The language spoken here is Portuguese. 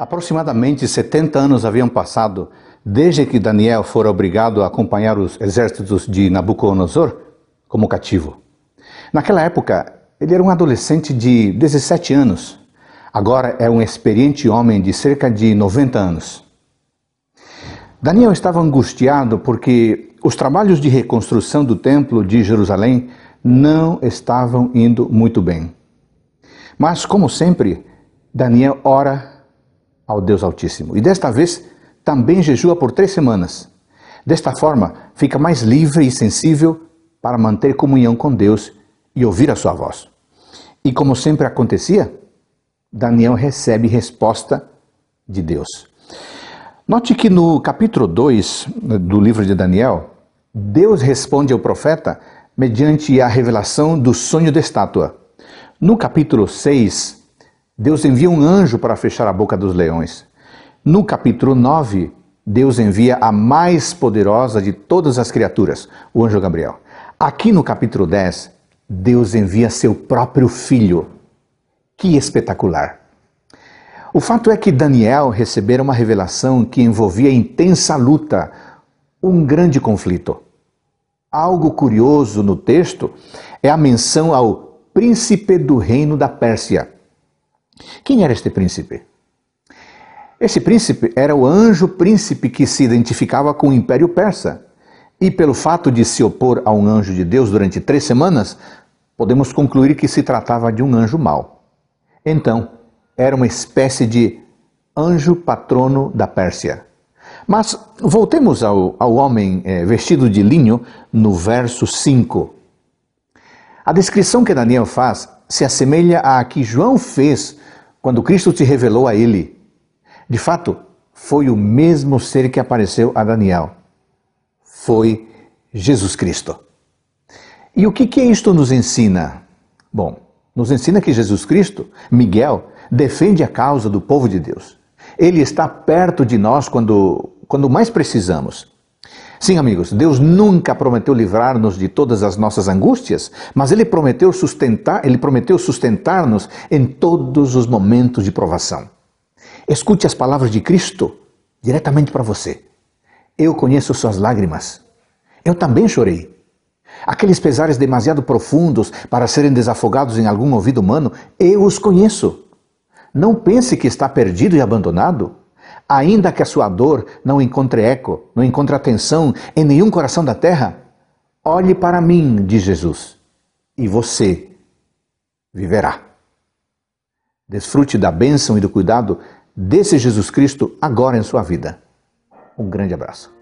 Aproximadamente 70 anos haviam passado desde que Daniel fora obrigado a acompanhar os exércitos de Nabucodonosor como cativo. Naquela época, ele era um adolescente de 17 anos. Agora é um experiente homem de cerca de 90 anos. Daniel estava angustiado porque os trabalhos de reconstrução do Templo de Jerusalém não estavam indo muito bem. Mas, como sempre, Daniel ora ao Deus Altíssimo. E desta vez também jejua por três semanas. Desta forma, fica mais livre e sensível para manter comunhão com Deus e ouvir a sua voz. E como sempre acontecia, Daniel recebe resposta de Deus. Note que no capítulo 2 eh, do livro de Daniel, Deus responde ao profeta mediante a revelação do sonho da estátua. No capítulo 6, Deus envia um anjo para fechar a boca dos leões. No capítulo 9, Deus envia a mais poderosa de todas as criaturas, o anjo Gabriel. Aqui no capítulo 10, Deus envia seu próprio filho. Que espetacular! O fato é que Daniel recebera uma revelação que envolvia intensa luta, um grande conflito. Algo curioso no texto é a menção ao príncipe do reino da Pérsia. Quem era este príncipe? Este príncipe era o anjo príncipe que se identificava com o Império Persa. E pelo fato de se opor a um anjo de Deus durante três semanas, podemos concluir que se tratava de um anjo mau. Então, era uma espécie de anjo patrono da Pérsia. Mas voltemos ao, ao homem é, vestido de linho no verso 5. A descrição que Daniel faz se assemelha à que João fez quando Cristo se revelou a ele. De fato, foi o mesmo ser que apareceu a Daniel. Foi Jesus Cristo. E o que, que isto nos ensina? Bom, nos ensina que Jesus Cristo, Miguel, defende a causa do povo de Deus. Ele está perto de nós quando, quando mais precisamos. Sim, amigos, Deus nunca prometeu livrar-nos de todas as nossas angústias, mas ele prometeu sustentar, ele prometeu sustentar-nos em todos os momentos de provação. Escute as palavras de Cristo diretamente para você. Eu conheço suas lágrimas. Eu também chorei. Aqueles pesares demasiado profundos para serem desafogados em algum ouvido humano, eu os conheço. Não pense que está perdido e abandonado ainda que a sua dor não encontre eco, não encontre atenção em nenhum coração da terra, olhe para mim, diz Jesus, e você viverá. Desfrute da bênção e do cuidado desse Jesus Cristo agora em sua vida. Um grande abraço.